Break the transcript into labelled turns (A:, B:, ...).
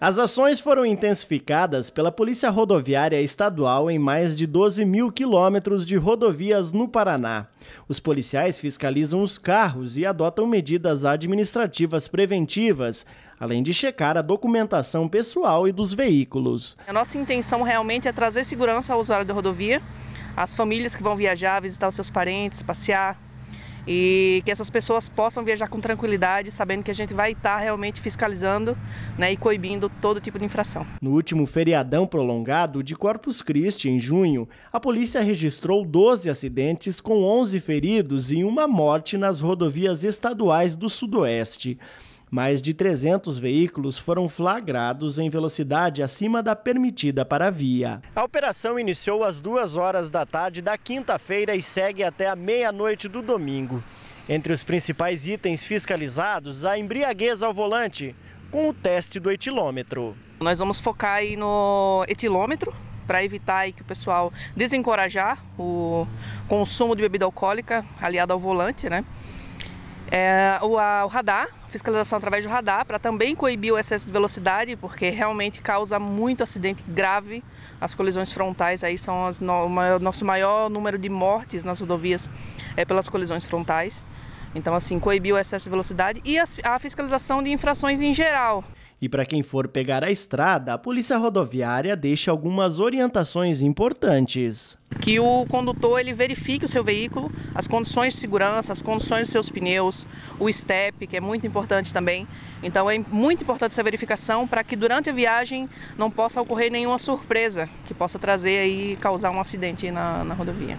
A: As ações foram intensificadas pela Polícia Rodoviária Estadual em mais de 12 mil quilômetros de rodovias no Paraná. Os policiais fiscalizam os carros e adotam medidas administrativas preventivas, além de checar a documentação pessoal e dos veículos.
B: A nossa intenção realmente é trazer segurança ao usuário da rodovia, às famílias que vão viajar, visitar os seus parentes, passear, e que essas pessoas possam viajar com tranquilidade, sabendo que a gente vai estar tá realmente fiscalizando né, e coibindo todo tipo de infração.
A: No último feriadão prolongado de Corpus Christi, em junho, a polícia registrou 12 acidentes com 11 feridos e uma morte nas rodovias estaduais do Sudoeste. Mais de 300 veículos foram flagrados em velocidade acima da permitida para a via. A operação iniciou às 2 horas da tarde da quinta-feira e segue até a meia-noite do domingo. Entre os principais itens fiscalizados, a embriaguez ao volante, com o teste do etilômetro.
B: Nós vamos focar aí no etilômetro, para evitar que o pessoal desencorajar o consumo de bebida alcoólica aliado ao volante, né? É, o, a, o, radar, fiscalização através do radar, para também coibir o excesso de velocidade, porque realmente causa muito acidente grave. As colisões frontais aí são as no, o nosso maior número de mortes nas rodovias é pelas colisões frontais. Então, assim, coibir o excesso de velocidade e a, a fiscalização de infrações em geral.
A: E para quem for pegar a estrada, a Polícia Rodoviária deixa algumas orientações importantes.
B: Que o condutor ele verifique o seu veículo, as condições de segurança, as condições dos seus pneus, o step, que é muito importante também. Então é muito importante essa verificação para que durante a viagem não possa ocorrer nenhuma surpresa que possa trazer e causar um acidente na, na rodovia.